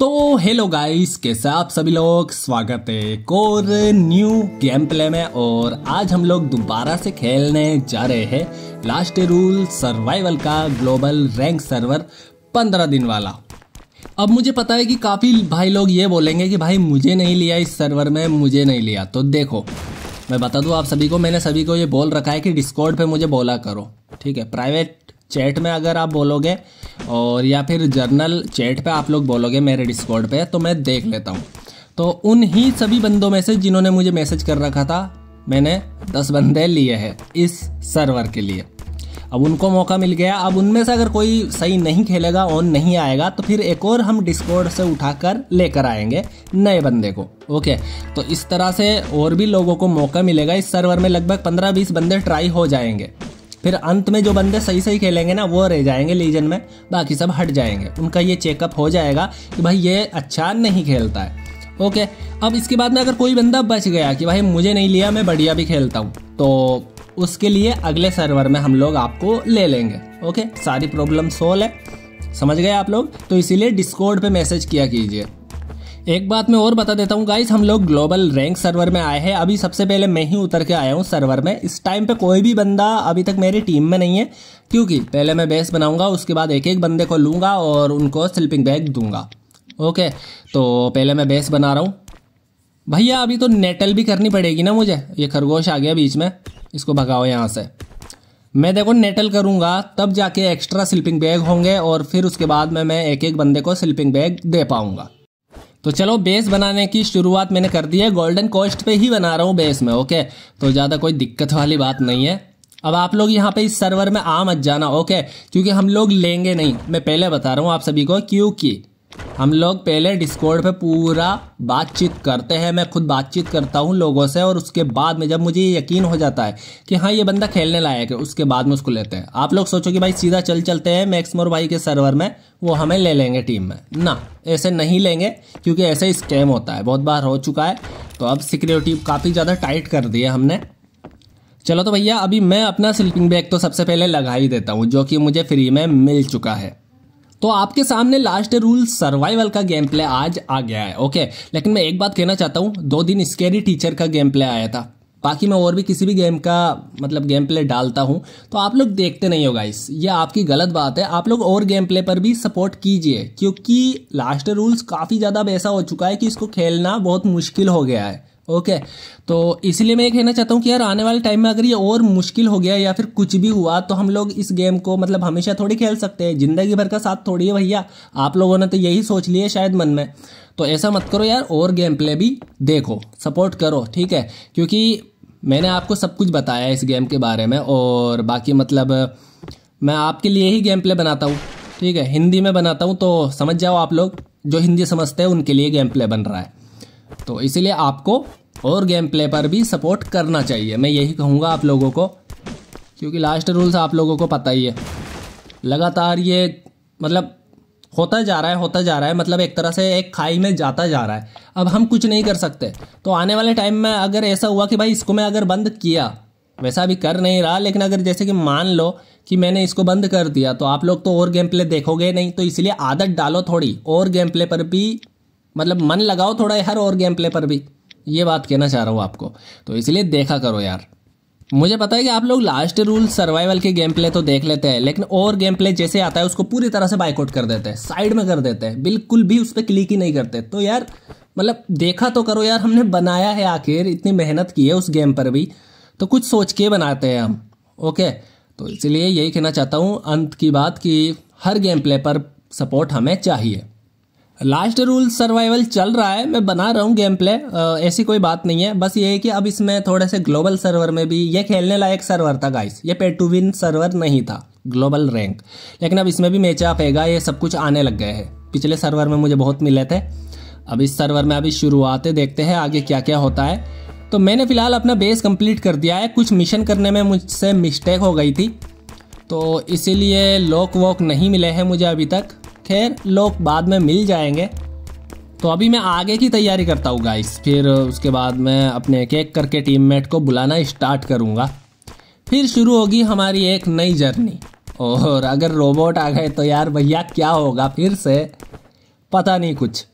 तो hello guys कैसे आप सभी लोग स्वागत है एक और न्यू गेम प्ले में और आज हम लोग दोबारा से खेलने जा रहे हैं लास्ट रूल सर्वाइवल का ग्लोबल रैंक सर्वर पंद्रह दिन वाला अब मुझे पता है कि काफ़ी भाई लोग ये बोलेंगे कि भाई मुझे नहीं लिया इस सर्वर में मुझे नहीं लिया तो देखो मैं बता दूं आप सभी को मैंने सभी को ये बोल रखा है कि डिस्कॉर्ड पे मुझे बोला करो ठीक है प्राइवेट चैट में अगर आप बोलोगे और या फिर जर्नल चैट पे आप लोग बोलोगे मेरे डिस्कॉर्ड पे तो मैं देख लेता हूँ तो उन ही सभी बंदों में से जिन्होंने मुझे मैसेज कर रखा था मैंने दस बंदे लिए हैं इस सर्वर के लिए अब उनको मौका मिल गया अब उनमें से अगर कोई सही नहीं खेलेगा ऑन नहीं आएगा तो फिर एक और हम डिस्कॉर्ड से उठाकर लेकर आएंगे नए बंदे को ओके तो इस तरह से और भी लोगों को मौका मिलेगा इस सर्वर में लगभग पंद्रह बीस बंदे ट्राई हो जाएंगे फिर अंत में जो बंदे सही सही खेलेंगे ना वो रह जाएंगे लीजन में बाकी सब हट जाएंगे उनका ये चेकअप हो जाएगा कि भाई ये अच्छा नहीं खेलता है ओके अब इसके बाद में अगर कोई बंदा बच गया कि भाई मुझे नहीं लिया मैं बढ़िया भी खेलता हूँ तो उसके लिए अगले सर्वर में हम लोग आपको ले लेंगे ओके सारी प्रॉब्लम सोल्व है समझ गए आप लोग तो इसीलिए डिस्कॉर्ड पे मैसेज किया कीजिए एक बात मैं और बता देता हूँ गाइस हम लोग ग्लोबल रैंक सर्वर में आए हैं अभी सबसे पहले मैं ही उतर के आया हूँ सर्वर में इस टाइम पे कोई भी बंदा अभी तक मेरी टीम में नहीं है क्योंकि पहले मैं बेस बनाऊंगा उसके बाद एक एक बंदे को लूँगा और उनको स्लिपिंग बैग दूंगा ओके तो पहले मैं बेस बना रहा हूँ भैया अभी तो नेटल भी करनी पड़ेगी ना मुझे ये खरगोश आ गया बीच में इसको भगाओ यहाँ से मैं देखो नेटल करूँगा तब जाके एक्स्ट्रा स्लिपिंग बैग होंगे और फिर उसके बाद में मैं एक एक बंदे को स्लिपिंग बैग दे पाऊँगा तो चलो बेस बनाने की शुरुआत मैंने कर दी है गोल्डन कोस्ट पे ही बना रहा हूँ बेस में ओके तो ज़्यादा कोई दिक्कत वाली बात नहीं है अब आप लोग यहाँ पे इस सर्वर में आ मत जाना ओके क्योंकि हम लोग लेंगे नहीं मैं पहले बता रहा हूँ आप सभी को क्योंकि हम लोग पहले डिस्कॉर्ड पे पूरा बातचीत करते हैं मैं खुद बातचीत करता हूँ लोगों से और उसके बाद में जब मुझे यकीन हो जाता है कि हाँ ये बंदा खेलने लायक है उसके बाद में उसको लेते हैं आप लोग सोचो कि भाई सीधा चल चलते हैं मैक्समोर भाई के सर्वर में वो हमें ले लेंगे टीम में ना ऐसे नहीं लेंगे क्योंकि ऐसे स्कैम होता है बहुत बार हो चुका है तो अब सिक्योरिटी काफ़ी ज़्यादा टाइट कर दी है हमने चलो तो भैया अभी मैं अपना स्लीपिंग बैग तो सबसे पहले लगा ही देता हूँ जो कि मुझे फ्री में मिल चुका है तो आपके सामने लास्ट रूल सर्वाइवल का गेम प्ले आज आ गया है ओके लेकिन मैं एक बात कहना चाहता हूँ दो दिन स्केरी टीचर का गेम प्ले आया था बाकी मैं और भी किसी भी गेम का मतलब गेम प्ले डालता हूँ तो आप लोग देखते नहीं हो गाइस ये आपकी गलत बात है आप लोग और गेम प्ले पर भी सपोर्ट कीजिए क्योंकि लास्ट रूल्स काफ़ी ज़्यादा वैसा हो चुका है कि इसको खेलना बहुत मुश्किल हो गया है ओके तो इसलिए मैं ये कहना चाहता हूँ कि यार आने वाले टाइम में अगर ये और मुश्किल हो गया या फिर कुछ भी हुआ तो हम लोग इस गेम को मतलब हमेशा थोड़ी खेल सकते हैं ज़िंदगी भर का साथ थोड़ी है भैया आप लोगों ने तो यही सोच लिया शायद मन में तो ऐसा मत करो यार और गेम प्ले भी देखो सपोर्ट करो ठीक है क्योंकि मैंने आपको सब कुछ बताया इस गेम के बारे में और बाकी मतलब मैं आपके लिए ही गेम प्ले बनाता हूँ ठीक है हिंदी में बनाता हूँ तो समझ जाओ आप लोग जो हिंदी समझते हैं उनके लिए गेम प्ले बन रहा है तो इसीलिए आपको और गेम प्ले पर भी सपोर्ट करना चाहिए मैं यही कहूँगा आप लोगों को क्योंकि लास्ट रूल्स आप लोगों को पता ही है लगातार ये मतलब होता जा रहा है होता जा रहा है मतलब एक तरह से एक खाई में जाता जा रहा है अब हम कुछ नहीं कर सकते तो आने वाले टाइम में अगर ऐसा हुआ कि भाई इसको मैं अगर बंद किया वैसा अभी कर नहीं रहा लेकिन अगर जैसे कि मान लो कि मैंने इसको बंद कर दिया तो आप लोग तो और गेम प्ले देखोगे नहीं तो इसलिए आदत डालो थोड़ी और गेम प्ले पर भी मतलब मन लगाओ थोड़ा हर और गेम प्ले पर भी ये बात कहना चाह रहा हूँ आपको तो इसलिए देखा करो यार मुझे पता है कि आप लोग लास्ट रूल सर्वाइवल के गेम प्ले तो देख लेते हैं लेकिन और गेम प्ले जैसे आता है उसको पूरी तरह से बाइकआउट कर देते हैं साइड में कर देते हैं बिल्कुल भी उस पर क्लिक ही नहीं करते तो यार मतलब देखा तो करो यार हमने बनाया है आखिर इतनी मेहनत की है उस गेम पर भी तो कुछ सोच के बनाते हैं हम ओके तो इसलिए यही कहना चाहता हूँ अंत की बात कि हर गेम प्ले पर सपोर्ट हमें चाहिए लास्ट रूल सर्वाइवल चल रहा है मैं बना रहा हूँ गेम प्ले ऐसी कोई बात नहीं है बस ये है कि अब इसमें थोड़े से ग्लोबल सर्वर में भी ये खेलने लायक सर्वर था गाइस ये पे टू विन सर्वर नहीं था ग्लोबल रैंक लेकिन अब इसमें भी मैचअप हैगा ये सब कुछ आने लग गए हैं पिछले सर्वर में मुझे बहुत मिले थे अब इस सर्वर में अभी शुरुआतें देखते हैं आगे क्या क्या होता है तो मैंने फिलहाल अपना बेस कंप्लीट कर दिया है कुछ मिशन करने में मुझसे मिस्टेक हो गई थी तो इसीलिए लॉक वॉक नहीं मिले हैं मुझे अभी तक खैर लोग बाद में मिल जाएंगे तो अभी मैं आगे की तैयारी करता हूँ गाइस फिर उसके बाद मैं अपने एक एक करके टीममेट को बुलाना स्टार्ट करूँगा फिर शुरू होगी हमारी एक नई जर्नी और अगर रोबोट आ गए तो यार भैया क्या होगा फिर से पता नहीं कुछ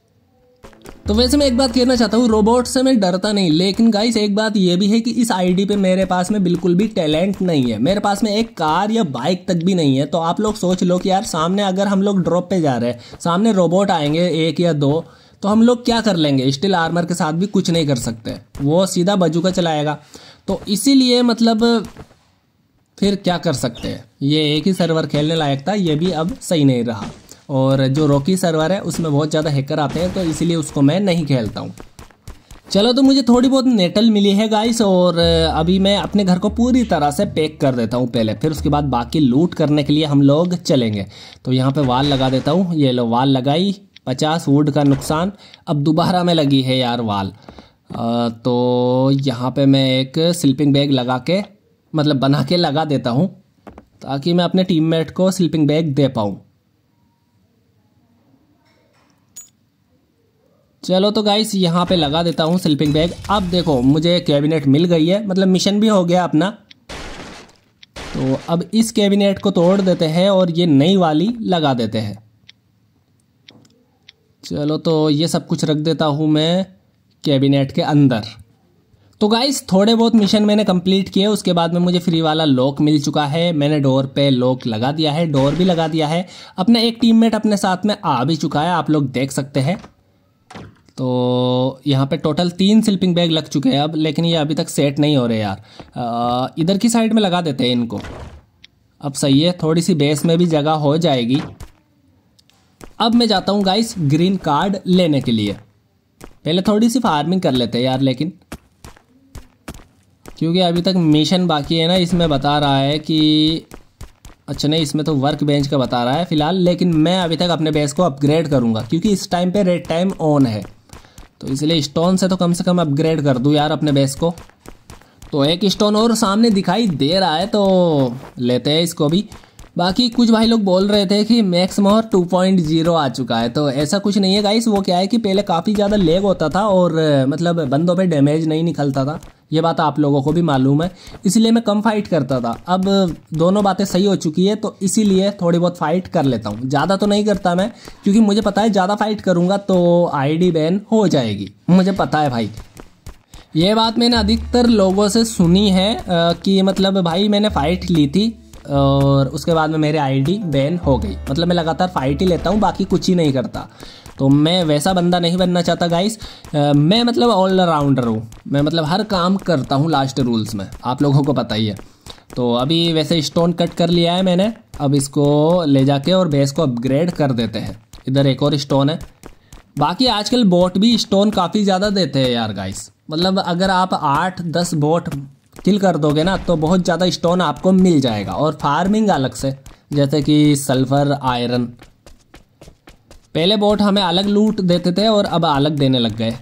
तो वैसे मैं एक बात कहना चाहता हूँ रोबोट से मैं डरता नहीं लेकिन गाइस एक बात यह भी है कि इस आईडी पे मेरे पास में बिल्कुल भी टैलेंट नहीं है मेरे पास में एक कार या बाइक तक भी नहीं है तो आप लोग सोच लो कि यार सामने अगर हम लोग ड्रॉप पे जा रहे हैं सामने रोबोट आएंगे एक या दो तो हम लोग क्या कर लेंगे स्टिल आर्मर के साथ भी कुछ नहीं कर सकते वो सीधा का चलाएगा तो इसीलिए मतलब फिर क्या कर सकते हैं ये एक ही सर्वर खेलने लायक था ये भी अब सही नहीं रहा और जो रॉकी सर्वर है उसमें बहुत ज़्यादा हैकर आते हैं तो इसीलिए उसको मैं नहीं खेलता हूँ चलो तो मुझे थोड़ी बहुत नेटल मिली है गाइस और अभी मैं अपने घर को पूरी तरह से पैक कर देता हूँ पहले फिर उसके बाद बाकी लूट करने के लिए हम लोग चलेंगे तो यहाँ पे वाल लगा देता हूँ ये लो वाल लगाई पचास वुड का नुकसान अब दोबारा में लगी है यार वाल आ, तो यहाँ पे मैं एक स्लीपिंग बैग लगा के मतलब बना के लगा देता हूँ ताकि मैं अपने टीममेट को स्लीपिंग बैग दे पाऊँ चलो तो गाइस यहाँ पे लगा देता हूँ स्लीपिंग बैग अब देखो मुझे कैबिनेट मिल गई है मतलब मिशन भी हो गया अपना तो अब इस कैबिनेट को तोड़ देते हैं और ये नई वाली लगा देते हैं चलो तो ये सब कुछ रख देता हूँ मैं कैबिनेट के अंदर तो गाइस थोड़े बहुत मिशन मैंने कंप्लीट किए उसके बाद में मुझे फ्री वाला लॉक मिल चुका है मैंने डोर पे लॉक लगा दिया है डोर भी लगा दिया है अपना एक टीममेट अपने साथ में आ भी चुका है आप लोग देख सकते हैं तो यहाँ पे टोटल तीन स्लिपिंग बैग लग चुके हैं अब लेकिन ये अभी तक सेट नहीं हो रहे यार इधर की साइड में लगा देते हैं इनको अब सही है थोड़ी सी बेस में भी जगह हो जाएगी अब मैं जाता हूँ गाइस ग्रीन कार्ड लेने के लिए पहले थोड़ी सी फार्मिंग कर लेते हैं यार लेकिन क्योंकि अभी तक मिशन बाकी है ना इसमें बता रहा है कि अच्छा नहीं इसमें तो वर्क बेंच का बता रहा है फिलहाल लेकिन मैं अभी तक अपने बेस को अपग्रेड करूँगा क्योंकि इस टाइम पे रेड टाइम ऑन है तो इसलिए स्टोन से तो कम से कम अपग्रेड कर दूँ यार अपने बेस को तो एक स्टोन और सामने दिखाई दे रहा है तो लेते हैं इसको भी बाकी कुछ भाई लोग बोल रहे थे कि मैक्स मोहर 2.0 आ चुका है तो ऐसा कुछ नहीं है गाइस वो क्या है कि पहले काफ़ी ज़्यादा लेग होता था और मतलब बंदों पे डैमेज नहीं निकलता था ये बात आप लोगों को भी मालूम है इसलिए मैं कम फाइट करता था अब दोनों बातें सही हो चुकी है तो इसीलिए थोड़ी बहुत फाइट कर लेता हूँ ज़्यादा तो नहीं करता मैं क्योंकि मुझे पता है ज़्यादा फाइट करूँगा तो आईडी बैन हो जाएगी मुझे पता है भाई ये बात मैंने अधिकतर लोगों से सुनी है कि मतलब भाई मैंने फ़ाइट ली थी और उसके बाद में मेरे आई बैन हो गई मतलब मैं लगातार फ़ाइट ही लेता हूँ बाकी कुछ ही नहीं करता तो मैं वैसा बंदा नहीं बनना चाहता गाइस मैं मतलब ऑलराउंडर हूँ मैं मतलब हर काम करता हूँ लास्ट रूल्स में आप लोगों को पता ही है तो अभी वैसे स्टोन कट कर लिया है मैंने अब इसको ले जाके और बेस को अपग्रेड कर देते हैं इधर एक और स्टोन है बाकी आजकल बोट भी स्टोन काफ़ी ज़्यादा देते हैं यार गाइस मतलब अगर आप आठ दस बोट किल कर दोगे ना तो बहुत ज़्यादा स्टोन आपको मिल जाएगा और फार्मिंग अलग से जैसे कि सल्फ़र आयरन पहले बोट हमें अलग लूट देते थे और अब अलग देने लग गए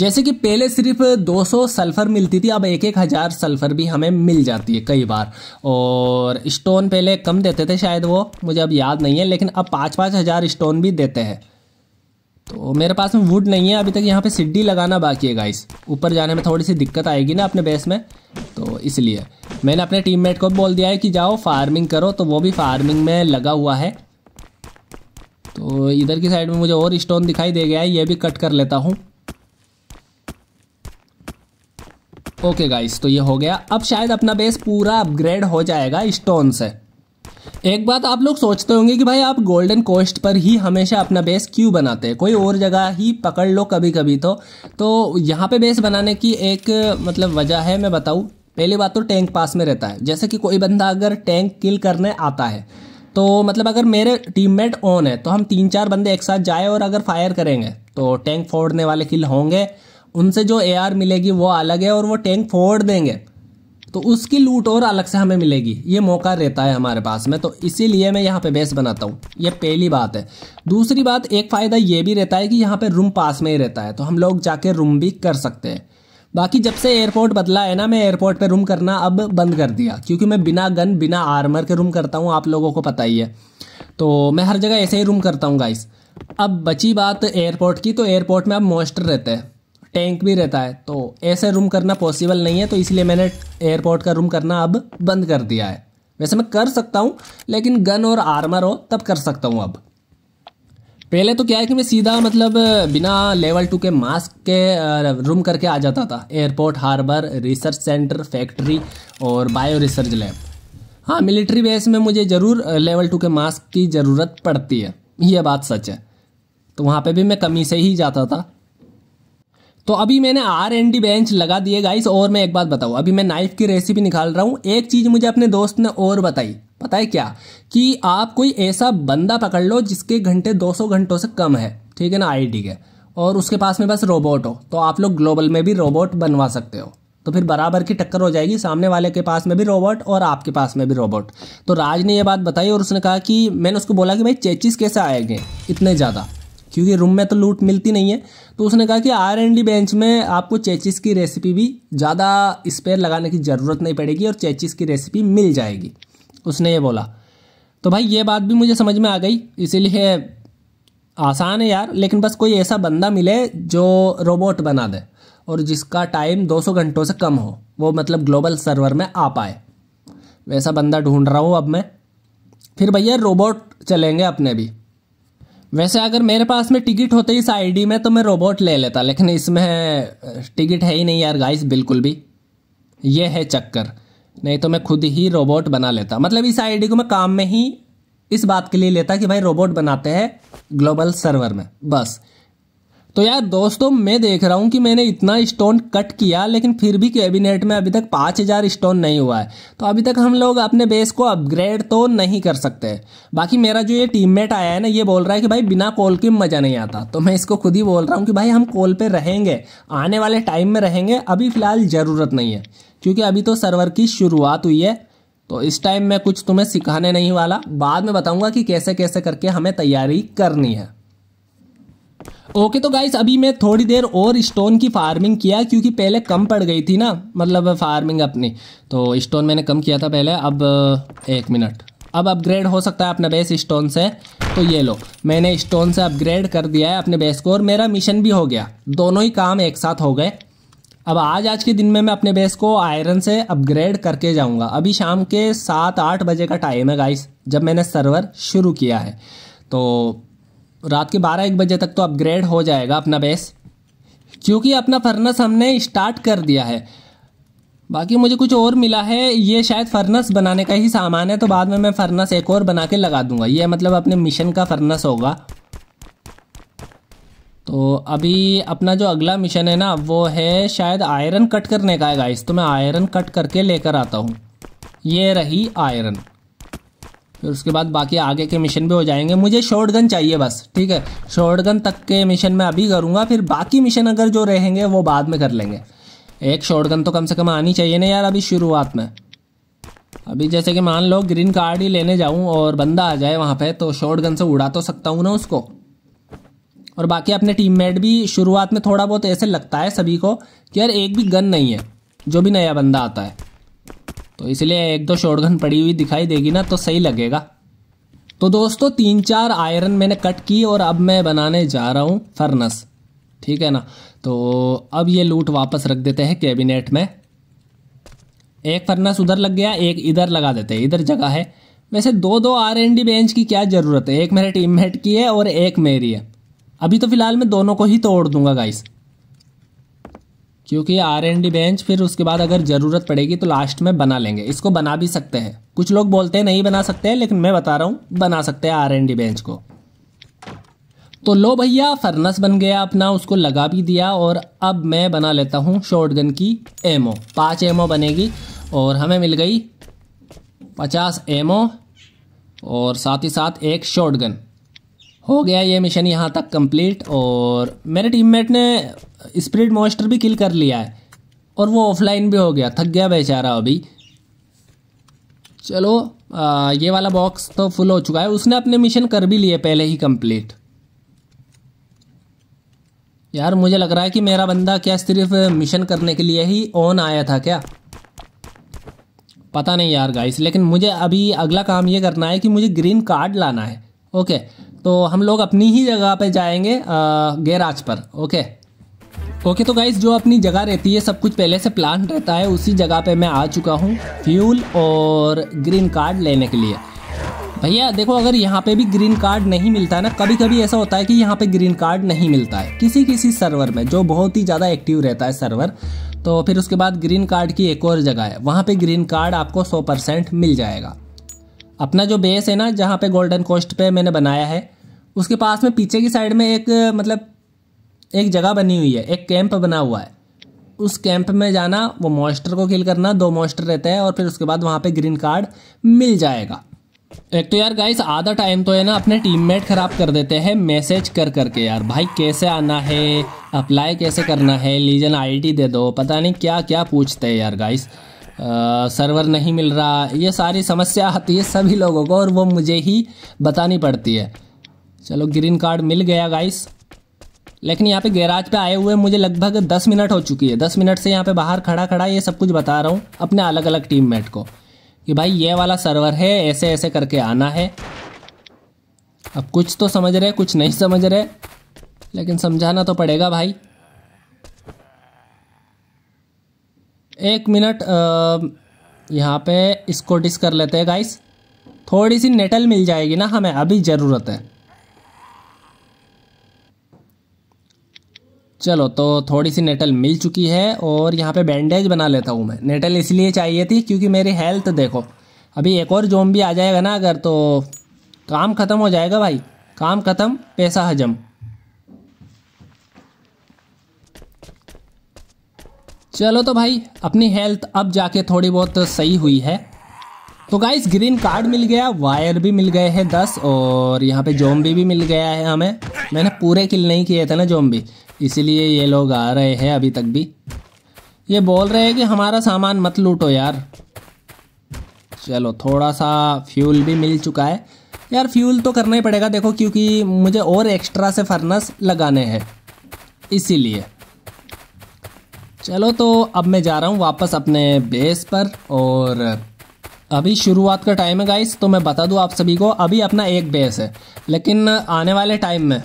जैसे कि पहले सिर्फ 200 सल्फर मिलती थी अब एक एक हज़ार सल्फर भी हमें मिल जाती है कई बार और स्टोन पहले कम देते थे शायद वो मुझे अब याद नहीं है लेकिन अब पाँच पाँच हज़ार स्टोन भी देते हैं तो मेरे पास में वुड नहीं है अभी तक यहाँ पे सिड्डी लगाना बाकी है गाइस ऊपर जाने में थोड़ी सी दिक्कत आएगी ना अपने बेस में तो इसलिए मैंने अपने टीम को बोल दिया है कि जाओ फार्मिंग करो तो वो भी फार्मिंग में लगा हुआ है तो इधर की साइड में मुझे और स्टोन दिखाई दे गया है ये भी कट कर लेता हूँ ओके गाइस तो ये हो गया अब शायद अपना बेस पूरा अपग्रेड हो जाएगा स्टोन से एक बात आप लोग सोचते होंगे कि भाई आप गोल्डन कोस्ट पर ही हमेशा अपना बेस क्यों बनाते हैं कोई और जगह ही पकड़ लो कभी कभी तो तो यहाँ पे बेस बनाने की एक मतलब वजह है मैं बताऊँ पहली बात तो टैंक पास में रहता है जैसे कि कोई बंदा अगर टैंक किल करने आता है तो मतलब अगर मेरे टीममेट ऑन है तो हम तीन चार बंदे एक साथ जाए और अगर फायर करेंगे तो टैंक फोड़ने वाले किल होंगे उनसे जो ए मिलेगी वो अलग है और वो टैंक फोड़ देंगे तो उसकी लूट और अलग से हमें मिलेगी ये मौका रहता है हमारे पास में तो इसीलिए मैं यहाँ पे बेस बनाता हूँ ये पहली बात है दूसरी बात एक फ़ायदा ये भी रहता है कि यहाँ पे रूम पास में ही रहता है तो हम लोग जाके रूम भी कर सकते हैं बाकी जब से एयरपोर्ट बदला है ना मैं एयरपोर्ट पे रूम करना अब बंद कर दिया क्योंकि मैं बिना गन बिना आर्मर के रूम करता हूँ आप लोगों को पता ही है तो मैं हर जगह ऐसे ही रूम करता हूँ गाइस अब बची बात एयरपोर्ट की तो एयरपोर्ट में अब मोस्टर रहते हैं टैंक भी रहता है तो ऐसे रूम करना पॉसिबल नहीं है तो इसलिए मैंने एयरपोर्ट का रूम करना अब बंद कर दिया है वैसे मैं कर सकता हूँ लेकिन गन और आर्मर हो तब कर सकता हूँ अब पहले तो क्या है कि मैं सीधा मतलब बिना लेवल टू के मास्क के रूम करके आ जाता था airport harbour research centre factory और बायो रिसर्च लैब हाँ मिलिट्री बेस में मुझे ज़रूर लेवल टू के मास्क की ज़रूरत पड़ती है यह बात सच है तो वहाँ पे भी मैं कमी से ही जाता था तो अभी मैंने आर एन डी बेंच लगा दिए गाइस और मैं एक बात बताऊँ अभी मैं नाइफ की रेसिपी निकाल रहा हूँ एक चीज़ मुझे अपने दोस्त ने और बताई पता है क्या कि आप कोई ऐसा बंदा पकड़ लो जिसके घंटे 200 घंटों से कम है ठीक है ना आईडी के और उसके पास में बस रोबोट हो तो आप लोग ग्लोबल में भी रोबोट बनवा सकते हो तो फिर बराबर की टक्कर हो जाएगी सामने वाले के पास में भी रोबोट और आपके पास में भी रोबोट तो राज ने यह बात बताई और उसने कहा कि मैंने उसको बोला कि भाई चेचिस कैसे आएंगे इतने ज़्यादा क्योंकि रूम में तो लूट मिलती नहीं है तो उसने कहा कि आर एंड डी बेंच में आपको चेचिस की रेसिपी भी ज़्यादा स्पेयर लगाने की ज़रूरत नहीं पड़ेगी और चेचिस की रेसिपी मिल जाएगी उसने ये बोला तो भाई ये बात भी मुझे समझ में आ गई इसीलिए आसान है यार लेकिन बस कोई ऐसा बंदा मिले जो रोबोट बना दे और जिसका टाइम 200 घंटों से कम हो वो मतलब ग्लोबल सर्वर में आ पाए वैसा बंदा ढूंढ रहा हूँ अब मैं फिर भैया रोबोट चलेंगे अपने भी वैसे अगर मेरे पास में टिकट होते इस आईडी में तो मैं रोबोट ले लेता लेकिन इसमें टिकट है ही नहीं यार गाइस बिल्कुल भी ये है चक्कर नहीं तो मैं खुद ही रोबोट बना लेता मतलब इस आईडी को मैं काम में ही इस बात के लिए लेता कि भाई रोबोट बनाते हैं ग्लोबल सर्वर में बस तो यार दोस्तों मैं देख रहा हूँ कि मैंने इतना स्टोन कट किया लेकिन फिर भी कैबिनेट में अभी तक पाँच हज़ार स्टोन नहीं हुआ है तो अभी तक हम लोग अपने बेस को अपग्रेड तो नहीं कर सकते बाकी मेरा जो ये टीममेट आया है ना ये बोल रहा है कि भाई बिना कॉल के मज़ा नहीं आता तो मैं इसको खुद ही बोल रहा हूँ कि भाई हम कॉल पर रहेंगे आने वाले टाइम में रहेंगे अभी फ़िलहाल ज़रूरत नहीं है क्योंकि अभी तो सर्वर की शुरुआत हुई है तो इस टाइम मैं कुछ तुम्हें सिखाने नहीं वाला बाद में बताऊंगा कि कैसे कैसे करके हमें तैयारी करनी है ओके तो गाइस अभी मैं थोड़ी देर और स्टोन की फार्मिंग किया क्योंकि पहले कम पड़ गई थी ना मतलब फार्मिंग अपनी तो स्टोन मैंने कम किया था पहले अब एक मिनट अब अपग्रेड हो सकता है अपना बेस स्टोन से तो ये लो मैंने स्टोन से अपग्रेड कर दिया है अपने बेस को और मेरा मिशन भी हो गया दोनों ही काम एक साथ हो गए अब आज आज के दिन में मैं अपने बेस को आयरन से अपग्रेड करके जाऊंगा अभी शाम के सात आठ बजे का टाइम है गाइस जब मैंने सर्वर शुरू किया है तो रात के बारह एक बजे तक तो अपग्रेड हो जाएगा अपना बेस क्योंकि अपना फर्नस हमने स्टार्ट कर दिया है बाकी मुझे कुछ और मिला है ये शायद फर्नस बनाने का ही सामान है तो बाद में मैं फर्नस एक और बना के लगा दूंगा ये मतलब अपने मिशन का फर्नस होगा तो अभी अपना जो अगला मिशन है ना वो है शायद आयरन कट करने का है गाइस तो मैं आयरन कट करके लेकर आता हूँ ये रही आयरन फिर उसके बाद बाकी आगे के मिशन भी हो जाएंगे मुझे शॉर्ट गन चाहिए बस ठीक है शॉर्ट गन तक के मिशन मैं अभी करूँगा फिर बाकी मिशन अगर जो रहेंगे वो बाद में कर लेंगे एक शॉर्ट गन तो कम से कम आनी चाहिए ना यार अभी शुरुआत में अभी जैसे कि मान लो ग्रीन कार्ड ही लेने जाऊँ और बंदा आ जाए वहाँ पर तो शॉर्ट गन से उड़ा तो सकता हूँ ना उसको और बाकी अपने मेट भी शुरुआत में थोड़ा बहुत ऐसे लगता है सभी को कि यार एक भी गन नहीं है जो भी नया बंदा आता है तो इसलिए एक दो शॉटगन पड़ी हुई दिखाई देगी ना तो सही लगेगा तो दोस्तों तीन चार आयरन मैंने कट की और अब मैं बनाने जा रहा हूँ फर्नस ठीक है ना तो अब ये लूट वापस रख देते हैं कैबिनेट में एक फर्नस उधर लग गया एक इधर लगा देते हैं इधर जगह है वैसे दो दो आर एन डी बेंच की क्या ज़रूरत है एक मेरे टीम की है और एक मेरी है अभी तो फिलहाल मैं दोनों को ही तोड़ दूंगा गाइस क्योंकि आर एन डी बेंच फिर उसके बाद अगर ज़रूरत पड़ेगी तो लास्ट में बना लेंगे इसको बना भी सकते हैं कुछ लोग बोलते हैं नहीं बना सकते हैं लेकिन मैं बता रहा हूँ बना सकते हैं आर एन डी बेंच को तो लो भैया फर्नस बन गया अपना उसको लगा भी दिया और अब मैं बना लेता हूँ गन की एमओ पाँच एमओ बनेगी और हमें मिल गई पचास एमओ और साथ ही साथ एक गन हो गया ये मिशन यहाँ तक कंप्लीट और मेरे टीममेट ने स्प्रिट मॉन्स्टर भी किल कर लिया है और वो ऑफलाइन भी हो गया थक गया बेचारा अभी चलो आ, ये वाला बॉक्स तो फुल हो चुका है उसने अपने मिशन कर भी लिए पहले ही कंप्लीट यार मुझे लग रहा है कि मेरा बंदा क्या सिर्फ मिशन करने के लिए ही ऑन आया था क्या पता नहीं यार गाइस लेकिन मुझे अभी अगला काम ये करना है कि मुझे ग्रीन कार्ड लाना है ओके तो हम लोग अपनी ही जगह पे जाएंगे गैराज पर ओके ओके तो गाइज जो अपनी जगह रहती है सब कुछ पहले से प्लान रहता है उसी जगह पे मैं आ चुका हूँ फ्यूल और ग्रीन कार्ड लेने के लिए भैया देखो अगर यहाँ पे भी ग्रीन कार्ड नहीं मिलता है ना कभी कभी ऐसा होता है कि यहाँ पे ग्रीन कार्ड नहीं मिलता है किसी किसी सर्वर में जो बहुत ही ज़्यादा एक्टिव रहता है सर्वर तो फिर उसके बाद ग्रीन कार्ड की एक और जगह है वहाँ पर ग्रीन कार्ड आपको सौ परसेंट मिल जाएगा अपना जो बेस है ना जहाँ पर गोल्डन कोस्ट पर मैंने बनाया है उसके पास में पीछे की साइड में एक मतलब एक जगह बनी हुई है एक कैंप बना हुआ है उस कैंप में जाना वो मॉस्टर को किल करना दो मॉस्टर रहते हैं और फिर उसके बाद वहाँ पे ग्रीन कार्ड मिल जाएगा एक तो यार गाइस आधा टाइम तो है ना अपने टीममेट खराब कर देते हैं मैसेज कर करके यार भाई कैसे आना है अप्लाई कैसे करना है लीजन आईडी दे दो पता नहीं क्या क्या पूछते हैं यार गाइस सर्वर नहीं मिल रहा ये सारी समस्या आती है सभी लोगों को और वो मुझे ही बतानी पड़ती है चलो ग्रीन कार्ड मिल गया गाइस लेकिन यहाँ पे गैराज पे आए हुए मुझे लगभग दस मिनट हो चुकी है दस मिनट से यहाँ पे बाहर खड़ा खड़ा ये सब कुछ बता रहा हूँ अपने अलग अलग टीम मेट को कि भाई ये वाला सर्वर है ऐसे ऐसे करके आना है अब कुछ तो समझ रहे कुछ नहीं समझ रहे लेकिन समझाना तो पड़ेगा भाई एक मिनट यहाँ पे इसको डिस कर लेते हैं गाइस थोड़ी सी नेटल मिल जाएगी ना हमें अभी ज़रूरत है चलो तो थोड़ी सी नेटल मिल चुकी है और यहाँ पे बैंडेज बना लेता हूँ मैं नेटल इसलिए चाहिए थी क्योंकि मेरी हेल्थ देखो अभी एक और जोम भी आ जाएगा ना अगर तो काम ख़त्म हो जाएगा भाई काम ख़त्म पैसा हजम चलो तो भाई अपनी हेल्थ अब जाके थोड़ी बहुत सही हुई है तो गाइस ग्रीन कार्ड मिल गया वायर भी मिल गए हैं दस और यहाँ पे जोम्बी भी मिल गया है हमें मैंने पूरे किल नहीं किए थे ना जोम्बी इसीलिए ये लोग आ रहे हैं अभी तक भी ये बोल रहे हैं कि हमारा सामान मत लूटो यार चलो थोड़ा सा फ्यूल भी मिल चुका है यार फ्यूल तो करना ही पड़ेगा देखो क्योंकि मुझे और एक्स्ट्रा से फर्नस लगाने हैं इसीलिए चलो तो अब मैं जा रहा हूँ वापस अपने बेस पर और अभी शुरुआत का टाइम है गाइस तो मैं बता दूँ आप सभी को अभी अपना एक बेस है लेकिन आने वाले टाइम में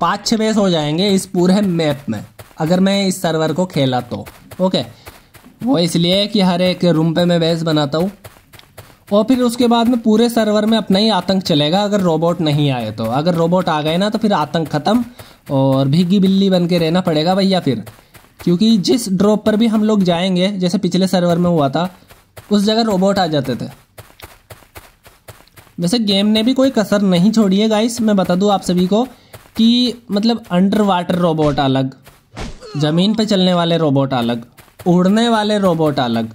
पाँच छः बेस हो जाएंगे इस पूरे मैप में अगर मैं इस सर्वर को खेला तो ओके वो इसलिए कि हर एक रूम पे मैं बेस बनाता हूँ और फिर उसके बाद में पूरे सर्वर में अपना ही आतंक चलेगा अगर रोबोट नहीं आए तो अगर रोबोट आ गए ना तो फिर आतंक ख़त्म और भीगी बिल्ली बन के रहना पड़ेगा भैया फिर क्योंकि जिस ड्रॉप पर भी हम लोग जाएंगे जैसे पिछले सर्वर में हुआ था उस जगह रोबोट आ जाते थे वैसे गेम ने भी कोई कसर नहीं छोड़ी है गाइस मैं बता दूं आप सभी को कि मतलब अंडर वाटर रोबोट अलग ज़मीन पे चलने वाले रोबोट अलग उड़ने वाले रोबोट अलग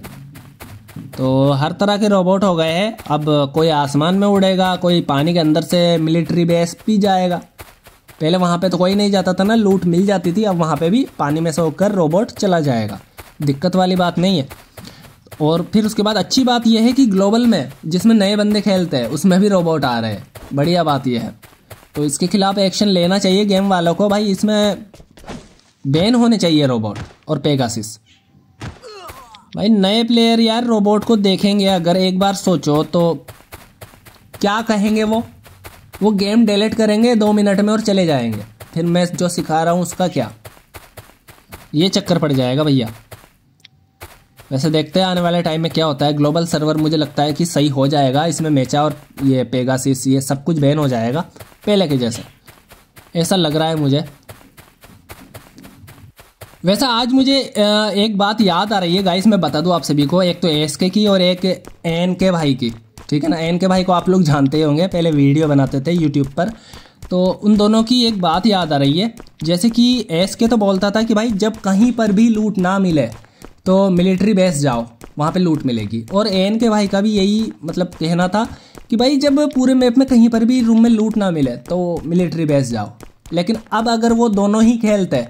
तो हर तरह के रोबोट हो गए हैं अब कोई आसमान में उड़ेगा कोई पानी के अंदर से मिलिट्री बेस भी जाएगा पहले वहाँ पे तो कोई नहीं जाता था ना लूट मिल जाती थी अब वहाँ पे भी पानी में से होकर रोबोट चला जाएगा दिक्कत वाली बात नहीं है और फिर उसके बाद अच्छी बात यह है कि ग्लोबल में जिसमें नए बंदे खेलते हैं उसमें भी रोबोट आ रहे हैं बढ़िया बात यह है तो इसके खिलाफ एक्शन लेना चाहिए गेम वालों को भाई इसमें बैन होने चाहिए रोबोट और पेगासिस भाई नए प्लेयर यार रोबोट को देखेंगे अगर एक बार सोचो तो क्या कहेंगे वो वो गेम डिलीट करेंगे दो मिनट में और चले जाएंगे फिर मैं जो सिखा रहा हूँ उसका क्या ये चक्कर पड़ जाएगा भैया वैसे देखते हैं आने वाले टाइम में क्या होता है ग्लोबल सर्वर मुझे लगता है कि सही हो जाएगा इसमें मेचा और ये पेगासिस ये सब कुछ बैन हो जाएगा पहले के जैसे ऐसा लग रहा है मुझे वैसा आज मुझे एक बात याद आ रही है गाइस मैं बता दूं आप सभी को एक तो एस के की और एक एन के भाई की ठीक है ना एन के भाई को आप लोग जानते ही होंगे पहले वीडियो बनाते थे यूट्यूब पर तो उन दोनों की एक बात याद आ रही है जैसे कि एस के तो बोलता था कि भाई जब कहीं पर भी लूट ना मिले तो मिलिट्री बेस जाओ वहाँ पे लूट मिलेगी और एन के भाई का भी यही मतलब कहना था कि भाई जब पूरे मैप में कहीं पर भी रूम में लूट ना मिले तो मिलिट्री बेस जाओ लेकिन अब अगर वो दोनों ही खेलते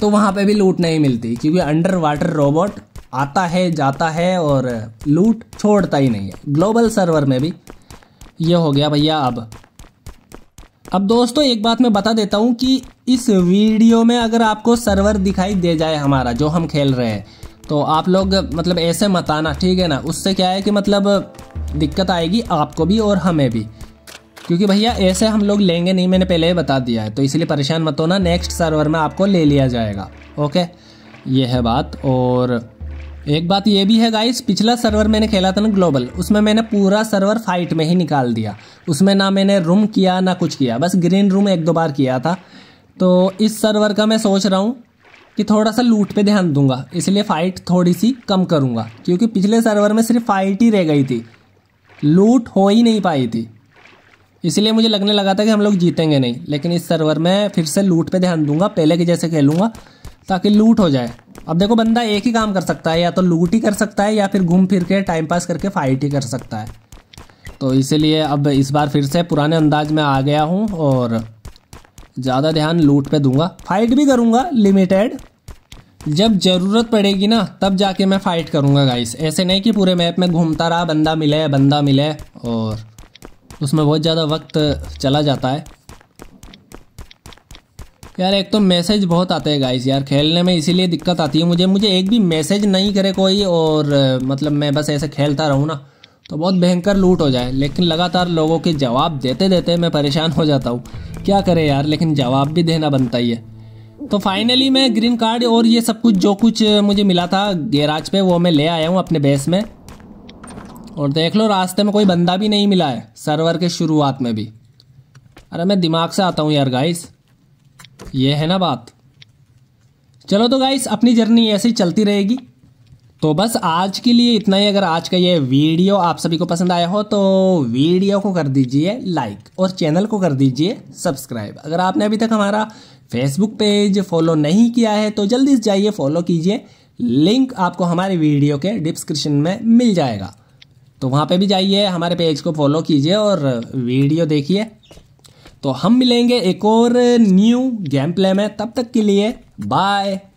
तो वहाँ पे भी लूट नहीं मिलती क्योंकि अंडर वाटर रोबोट आता है जाता है और लूट छोड़ता ही नहीं है ग्लोबल सर्वर में भी ये हो गया भैया अब अब दोस्तों एक बात मैं बता देता हूँ कि इस वीडियो में अगर आपको सर्वर दिखाई दे जाए हमारा जो हम खेल रहे हैं तो आप लोग मतलब ऐसे मत आना ठीक है ना उससे क्या है कि मतलब दिक्कत आएगी आपको भी और हमें भी क्योंकि भैया ऐसे हम लोग लेंगे नहीं मैंने पहले ही बता दिया है तो इसलिए परेशान मत होना नेक्स्ट सर्वर में आपको ले लिया जाएगा ओके ये है बात और एक बात ये भी है गाइस पिछला सर्वर मैंने खेला था ना ग्लोबल उसमें मैंने पूरा सर्वर फाइट में ही निकाल दिया उसमें ना मैंने रूम किया ना कुछ किया बस ग्रीन रूम एक दो बार किया था तो इस सर्वर का मैं सोच रहा हूँ कि थोड़ा सा लूट पे ध्यान दूंगा इसलिए फ़ाइट थोड़ी सी कम करूँगा क्योंकि पिछले सर्वर में सिर्फ फाइट ही रह गई थी लूट हो ही नहीं पाई थी इसलिए मुझे लगने लगा था कि हम लोग जीतेंगे नहीं लेकिन इस सर्वर में फिर से लूट पे ध्यान दूंगा पहले के जैसे खेलूँगा ताकि लूट हो जाए अब देखो बंदा एक ही काम कर सकता है या तो लूट ही कर सकता है या फिर घूम फिर के टाइम पास करके फाइट ही कर सकता है तो इसीलिए अब इस बार फिर से पुराने अंदाज में आ गया हूँ और ज़्यादा ध्यान लूट पे दूंगा फाइट भी करूँगा लिमिटेड जब ज़रूरत पड़ेगी ना तब जाके मैं फ़ाइट करूँगा गाइस ऐसे नहीं कि पूरे मैप में घूमता रहा बंदा मिले बंदा मिले और उसमें बहुत ज़्यादा वक्त चला जाता है यार एक तो मैसेज बहुत आते हैं गाइस यार खेलने में इसीलिए दिक्कत आती है मुझे मुझे एक भी मैसेज नहीं करे कोई और मतलब मैं बस ऐसे खेलता रहूँ ना तो बहुत भयंकर लूट हो जाए लेकिन लगातार लोगों के जवाब देते देते मैं परेशान हो जाता हूँ क्या करें यार लेकिन जवाब भी देना बनता ही है तो फाइनली मैं ग्रीन कार्ड और ये सब कुछ जो कुछ मुझे मिला था गैराज पे वो मैं ले आया हूँ अपने बेस में और देख लो रास्ते में कोई बंदा भी नहीं मिला है सर्वर के शुरुआत में भी अरे मैं दिमाग से आता हूँ यार गाइस ये है ना बात चलो तो गाइस अपनी जर्नी ऐसे ही चलती रहेगी तो बस आज के लिए इतना ही अगर आज का ये वीडियो आप सभी को पसंद आया हो तो वीडियो को कर दीजिए लाइक और चैनल को कर दीजिए सब्सक्राइब अगर आपने अभी तक हमारा फेसबुक पेज फॉलो नहीं किया है तो जल्दी से जाइए फॉलो कीजिए लिंक आपको हमारे वीडियो के डिस्क्रिप्शन में मिल जाएगा तो वहाँ पे भी जाइए हमारे पेज को फॉलो कीजिए और वीडियो देखिए तो हम मिलेंगे एक और न्यू गेम प्ले में तब तक के लिए बाय